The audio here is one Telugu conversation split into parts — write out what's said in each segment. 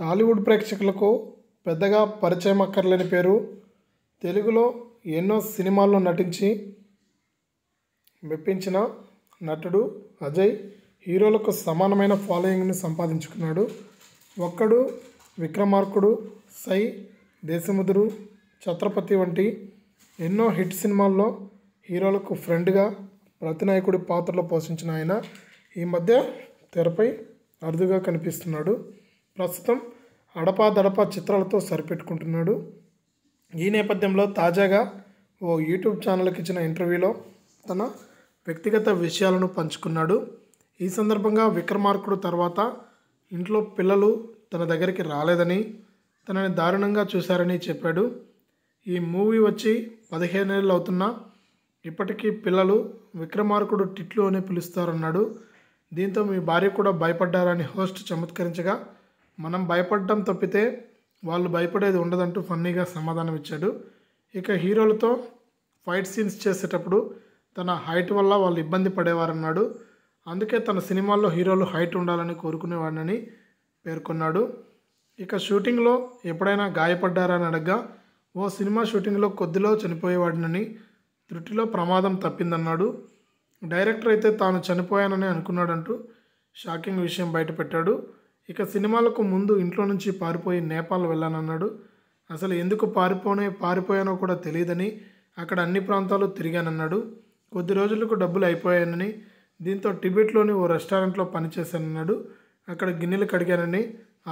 టాలీవుడ్ ప్రేక్షకులకు పెద్దగా పరిచయం అక్కర్లేని పేరు తెలుగులో ఎన్నో సినిమాల్లో నటించి మెప్పించిన నటుడు అజయ్ హీరోలకు సమానమైన ఫాలోయింగ్ని సంపాదించుకున్నాడు ఒక్కడు విక్రమార్కుడు సై దేశముదురు ఛత్రపతి వంటి ఎన్నో హిట్ సినిమాల్లో హీరోలకు ఫ్రెండ్గా ప్రతినాయకుడి పాత్రలో పోషించిన ఆయన ఈ మధ్య తెరపై అరుదుగా కనిపిస్తున్నాడు ప్రస్తుతం అడపాదడపా చిత్రాలతో సరిపెట్టుకుంటున్నాడు ఈ నేపథ్యంలో తాజాగా ఓ యూట్యూబ్ ఛానల్కి ఇచ్చిన ఇంటర్వ్యూలో తన వ్యక్తిగత విషయాలను పంచుకున్నాడు ఈ సందర్భంగా విక్రమార్కుడు తర్వాత ఇంట్లో పిల్లలు తన దగ్గరికి రాలేదని తనని దారుణంగా చూశారని చెప్పాడు ఈ మూవీ వచ్చి పదిహేను నెలలు అవుతున్నా ఇప్పటికీ పిల్లలు విక్రమార్కుడు టిట్లు అని పిలుస్తారన్నాడు దీంతో మీ భార్య కూడా భయపడ్డారని హోస్ట్ చమత్కరించగా మనం భయపడటం తప్పితే వాళ్ళు భయపడేది ఉండదంటూ ఫన్నీగా సమాధానం ఇచ్చాడు ఇక హీరోలతో ఫైట్ సీన్స్ చేసేటప్పుడు తన హైట్ వల్ల వాళ్ళు ఇబ్బంది పడేవారన్నాడు అందుకే తన సినిమాల్లో హీరోలు హైట్ ఉండాలని కోరుకునేవాడినని పేర్కొన్నాడు ఇక షూటింగ్లో ఎప్పుడైనా గాయపడ్డారని అడగ్గా ఓ సినిమా షూటింగ్లో కొద్దిలో చనిపోయేవాడినని త్రుటిలో ప్రమాదం తప్పిందన్నాడు డైరెక్టర్ అయితే తాను చనిపోయానని అనుకున్నాడంటూ షాకింగ్ విషయం బయటపెట్టాడు ఇక సినిమాలకు ముందు ఇంట్లో నుంచి పారిపోయి నేపాల్ వెళ్ళానన్నాడు అసలు ఎందుకు పారిపోనే పారిపోయానో కూడా తెలియదని అక్కడ అన్ని ప్రాంతాలు తిరిగానన్నాడు కొద్ది రోజులకు డబ్బులు అయిపోయానని దీంతో టిబెట్లోని ఓ రెస్టారెంట్లో పనిచేశానన్నాడు అక్కడ గిన్నెలు కడిగానని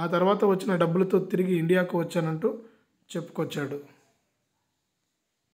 ఆ తర్వాత వచ్చిన డబ్బులతో తిరిగి ఇండియాకు వచ్చానంటూ చెప్పుకొచ్చాడు